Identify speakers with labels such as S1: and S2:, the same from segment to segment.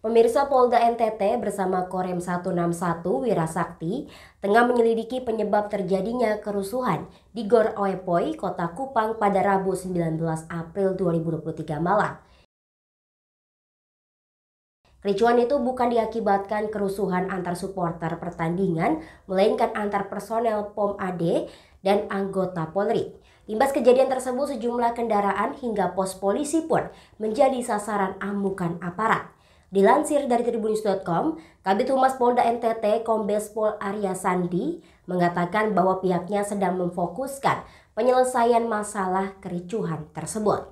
S1: Pemirsa Polda NTT bersama Korem 161 Wirasakti tengah menyelidiki penyebab terjadinya kerusuhan di Gor Oepoi, Kota Kupang pada Rabu 19 April 2023 malam. Kericuan itu bukan diakibatkan kerusuhan antar supporter pertandingan, melainkan antar personel POM AD dan anggota Polri. Imbas kejadian tersebut sejumlah kendaraan hingga pos polisi pun menjadi sasaran amukan aparat. Dilansir dari tribunnews.com, Kabit Humas Polda NTT Kombes Pol Arya Sandi mengatakan bahwa pihaknya sedang memfokuskan penyelesaian masalah kericuhan tersebut.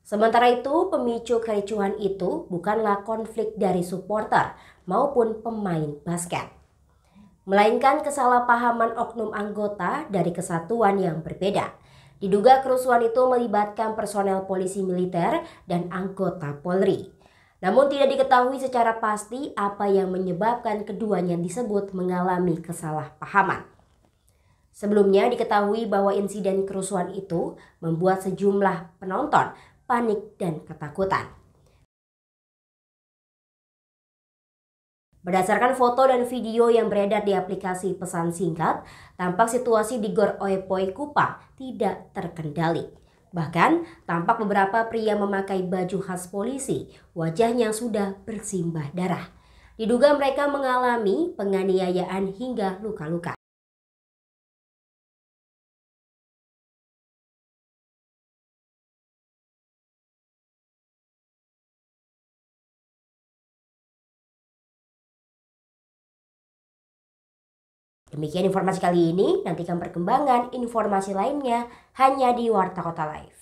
S1: Sementara itu, pemicu kericuhan itu bukanlah konflik dari supporter maupun pemain basket, melainkan kesalahpahaman oknum anggota dari kesatuan yang berbeda. Diduga kerusuhan itu melibatkan personel polisi militer dan anggota Polri. Namun tidak diketahui secara pasti apa yang menyebabkan keduanya disebut mengalami kesalahpahaman. Sebelumnya diketahui bahwa insiden kerusuhan itu membuat sejumlah penonton panik dan ketakutan.
S2: Berdasarkan foto dan video yang beredar
S1: di aplikasi pesan singkat, tampak situasi di Gor Oepoi Kupang tidak terkendali. Bahkan tampak beberapa pria memakai baju khas polisi, wajahnya sudah bersimbah darah. Diduga mereka mengalami penganiayaan
S3: hingga luka-luka. Demikian informasi kali ini, nantikan perkembangan informasi lainnya
S2: hanya di Warta Kota Live.